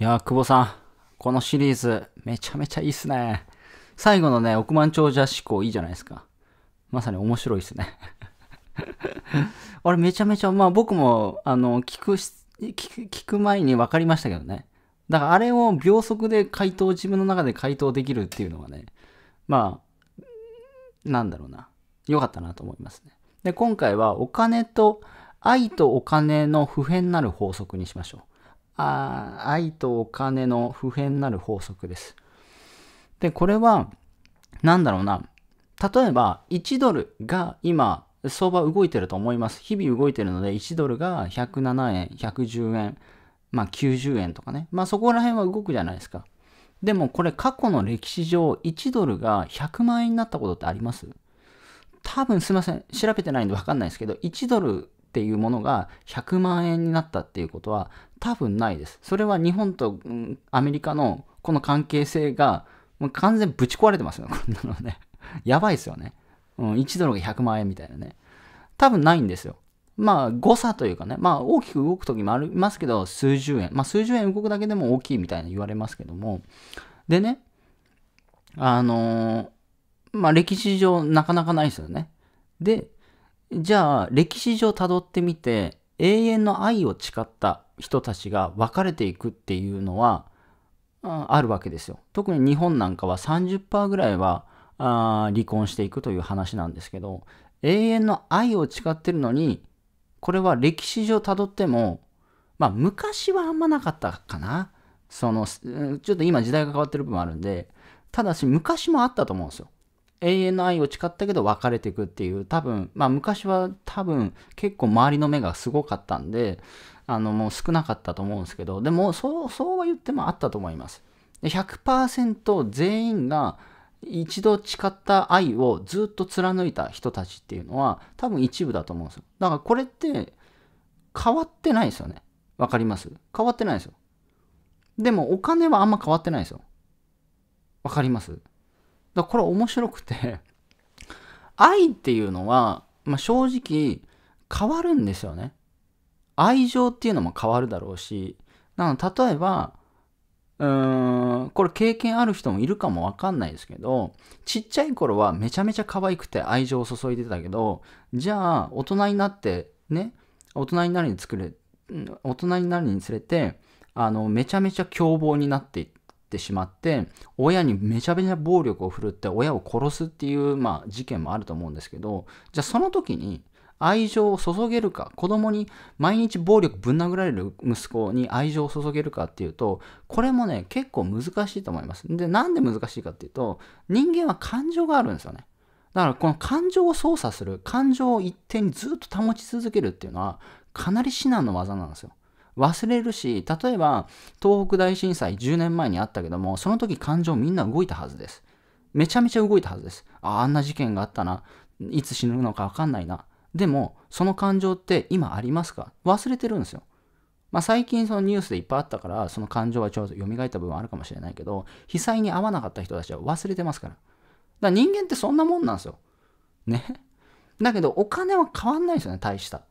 いやー、久保さん、このシリーズ、めちゃめちゃいいっすね。最後のね、億万長者思考いいじゃないですか。まさに面白いっすね。あれ、めちゃめちゃ、まあ僕も、あの、聞く、聞く前に分かりましたけどね。だからあれを秒速で回答、自分の中で回答できるっていうのはね、まあ、なんだろうな。良かったなと思いますね。で、今回はお金と、愛とお金の普遍なる法則にしましょう。あ愛とお金の普遍なる法則です。で、これは、なんだろうな。例えば、1ドルが今、相場動いてると思います。日々動いてるので、1ドルが107円、110円、まあ90円とかね。まあそこら辺は動くじゃないですか。でもこれ過去の歴史上1ドルが100万円になったことってあります多分すいません。調べてないんでわかんないですけど、1ドルっていうものが100万円になったっていうことは多分ないです。それは日本と、ん、アメリカのこの関係性がもう完全ぶち壊れてますよ、こんなのね。やばいですよね。うん、1ドルが100万円みたいなね。多分ないんですよ。まあ誤差というかね、まあ大きく動く時もありますけど、数十円。まあ数十円動くだけでも大きいみたいな言われますけども。でね、あのー、まあ歴史上なかなかないですよね。で、じゃあ歴史上たどってみて永遠の愛を誓った人たちが別れていくっていうのはあるわけですよ。特に日本なんかは30%ぐらいはあ離婚していくという話なんですけど永遠の愛を誓ってるのにこれは歴史上たどってもまあ昔はあんまなかったかなそのちょっと今時代が変わってる部分あるんでただし昔もあったと思うんですよ。永遠の愛を誓ったけど別れていくっていう多分まあ昔は多分結構周りの目がすごかったんであのもう少なかったと思うんですけどでもそうそうは言ってもあったと思いますで100%全員が一度誓った愛をずっと貫いた人たちっていうのは多分一部だと思うんですよだからこれって変わってないですよねわかります変わってないですよでもお金はあんま変わってないですよわかりますだこれ面白くて愛っていうのは、まあ、正直変わるんですよね。愛情っていうのも変わるだろうし、なの例えば、うーん、これ経験ある人もいるかもわかんないですけど、ちっちゃい頃はめちゃめちゃ可愛くて愛情を注いでたけど、じゃあ大人になってね、大人になるにれ、大人になるにつれて、あの、めちゃめちゃ凶暴になっていって、ってしまって親にめちゃめちゃ暴力を振るって親を殺すっていう、まあ、事件もあると思うんですけどじゃあその時に愛情を注げるか子供に毎日暴力ぶん殴られる息子に愛情を注げるかっていうとこれもね結構難しいと思いますでなんで難しいかっていうと人間は感情があるんですよねだからこの感情を操作する感情を一定にずっと保ち続けるっていうのはかなり至難の技なんですよ忘れるし、例えば東北大震災10年前にあったけども、その時感情みんな動いたはずです。めちゃめちゃ動いたはずです。ああんな事件があったな。いつ死ぬのかわかんないな。でも、その感情って今ありますか忘れてるんですよ。まあ、最近そのニュースでいっぱいあったから、その感情はちょうど蘇った部分あるかもしれないけど、被災に遭わなかった人たちは忘れてますから。だから人間ってそんなもんなんですよ。ね。だけど、お金は変わんないですよね、大した。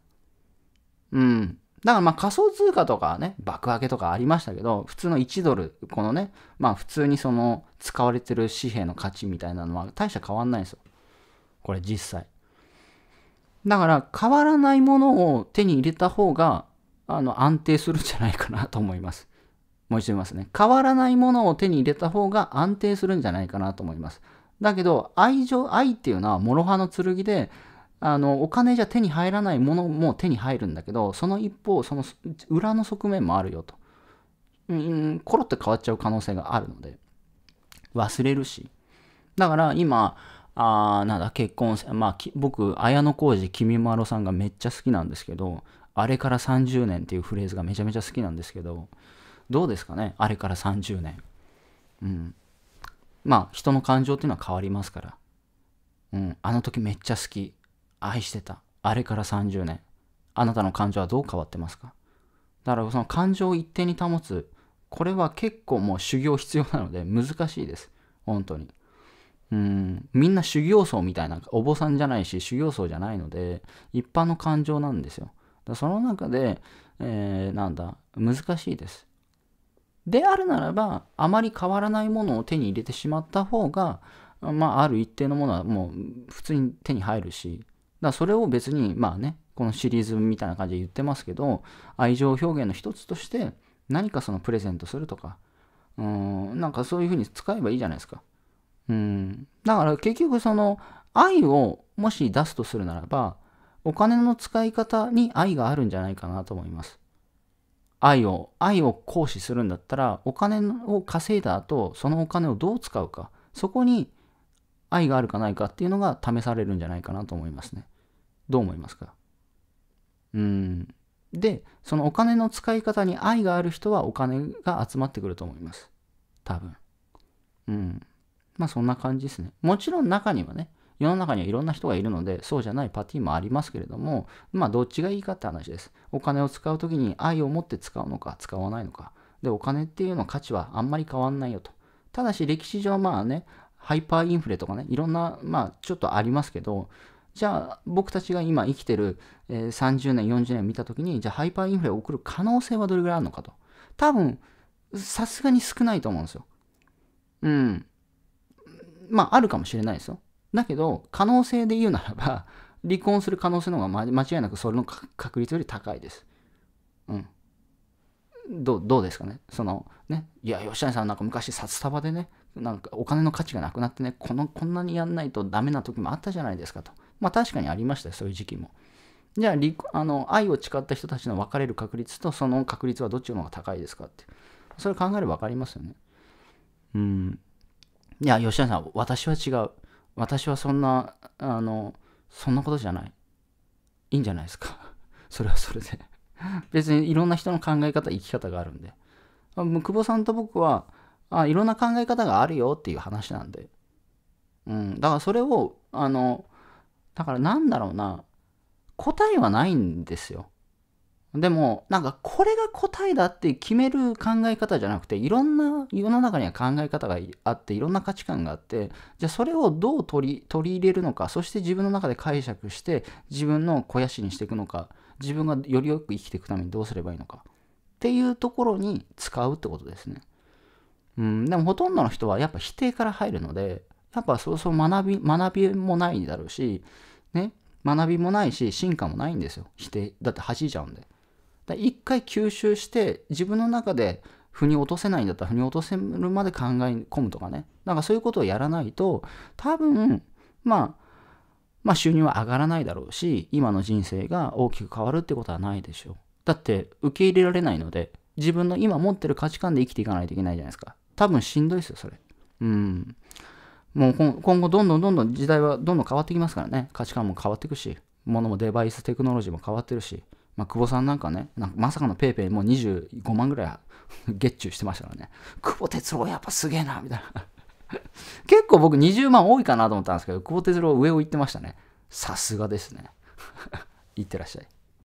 うん。だからまあ仮想通貨とかね、爆上げとかありましたけど、普通の1ドル、このね、まあ普通にその使われてる紙幣の価値みたいなのは大した変わんないんですよ。これ実際。だから変わらないものを手に入れた方が、あの安定するんじゃないかなと思います。もう一度言いますね。変わらないものを手に入れた方が安定するんじゃないかなと思います。だけど、愛情、愛っていうのは諸刃の剣で、あのお金じゃ手に入らないものも手に入るんだけどその一方その裏の側面もあるよと、うん、コロッと変わっちゃう可能性があるので忘れるしだから今あなんだ結婚まあ僕綾小路君まろさんがめっちゃ好きなんですけどあれから30年っていうフレーズがめちゃめちゃ好きなんですけどどうですかねあれから30年うんまあ人の感情っていうのは変わりますからうんあの時めっちゃ好き愛してた。あれから30年。あなたの感情はどう変わってますかだからその感情を一定に保つ。これは結構もう修行必要なので難しいです。本当に。うん、みんな修行僧みたいな、お坊さんじゃないし、修行僧じゃないので、一般の感情なんですよ。だその中で、えー、なんだ、難しいです。であるならば、あまり変わらないものを手に入れてしまった方が、まあ、ある一定のものはもう普通に手に入るし、だそれを別に、まあね、このシリーズみたいな感じで言ってますけど、愛情表現の一つとして、何かそのプレゼントするとか、うん、なんかそういうふうに使えばいいじゃないですか。うん。だから結局その、愛をもし出すとするならば、お金の使い方に愛があるんじゃないかなと思います。愛を、愛を行使するんだったら、お金を稼いだ後、そのお金をどう使うか、そこに愛があるかないかっていうのが試されるんじゃないかなと思いますね。どう思いますかうん。で、そのお金の使い方に愛がある人はお金が集まってくると思います。多分。うん。まあそんな感じですね。もちろん中にはね、世の中にはいろんな人がいるので、そうじゃないパティもありますけれども、まあどっちがいいかって話です。お金を使う時に愛を持って使うのか、使わないのか。で、お金っていうの価値はあんまり変わんないよと。ただし歴史上まあね、ハイパーインフレとかね、いろんな、まあ、ちょっとありますけど、じゃあ僕たちが今生きてる、えー、30年、40年見たときに、じゃあハイパーインフレを起こる可能性はどれぐらいあるのかと。多分、さすがに少ないと思うんですよ。うん。まあ、あるかもしれないですよ。だけど、可能性で言うならば、離婚する可能性の方が間違いなくそれの確率より高いです。うん。どどうですかねその、ね。いや、吉谷さんなんか昔札束でね、なんかお金の価値がなくなってね、このこんなにやんないとダメな時もあったじゃないですかと。まあ確かにありましたよ、そういう時期も。じゃあ、あの愛を誓った人たちの別れる確率とその確率はどっちの方が高いですかって。それ考えれば分かりますよね。うん。いや、吉田さん、私は違う。私はそんな、あの、そんなことじゃない。いいんじゃないですか。それはそれで別にいろんな人の考え方、生き方があるんで。久保さんと僕は、あいろんな考え方があるよっていう話なんで。うん、だからそれを、あの、だからなんだろうな、答えはないんですよ。でも、なんかこれが答えだって決める考え方じゃなくて、いろんな世の中には考え方があって、いろんな価値観があって、じゃあそれをどう取り取り入れるのか、そして自分の中で解釈して、自分の肥やしにしていくのか、自分がよりよく生きていくためにどうすればいいのか、っていうところに使うってことですね。うん、でもほとんどの人はやっぱ否定から入るので、やっぱそうそう学び、学びもないだろうし、ね、学びもないし、進化もないんですよ。否定。だって弾いちゃうんで。だ一回吸収して、自分の中で腑に落とせないんだったら腑に落とせるまで考え込むとかね。なんかそういうことをやらないと、多分、まあ、まあ収入は上がらないだろうし、今の人生が大きく変わるってことはないでしょう。だって受け入れられないので、自分の今持ってる価値観で生きていかないといけないじゃないですか。多分しんどいですよ、それ。うん。もう今後どんどんどんどん時代はどんどん変わってきますからね。価値観も変わっていくし、ものもデバイステクノロジーも変わってるし、まあ、久保さんなんかね、なんかまさかの PayPay もう25万ぐらい月中 してましたからね。久保哲郎やっぱすげえな、みたいな。結構僕20万多いかなと思ったんですけど、久保哲郎上を行ってましたね。さすがですね。い ってらっしゃい。